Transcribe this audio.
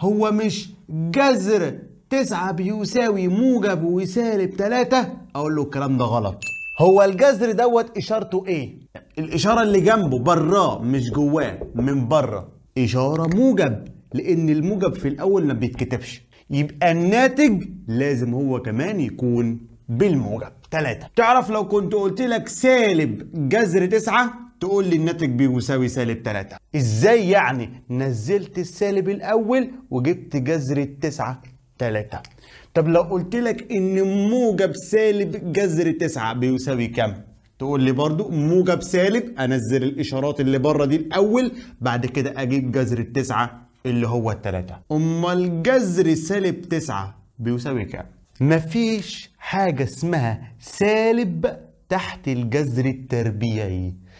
هو مش جذر تسعة بيساوي موجب وسالب تلاتة أقول له الكلام ده غلط هو الجذر دوت إشارته إيه؟ الإشارة اللي جنبه براه مش جواه من بره إشارة موجب لأن الموجب في الأول ما بيتكتبش يبقى الناتج لازم هو كمان يكون بالموجب تلاتة تعرف لو كنت قلت لك سالب جذر تسعة تقول لي الناتج بيساوي سالب 3 ازاي يعني نزلت السالب الاول وجبت جذر التسعة 3 طب لو قلت لك ان موجب سالب جذر 9 بيساوي كم تقول لي برضو موجب سالب انزل الاشارات اللي بره دي الاول بعد كده اجيب جذر التسعة اللي هو التلاتة امال جذر سالب تسعة بيساوي كام مفيش حاجة اسمها سالب تحت الجذر التربيعي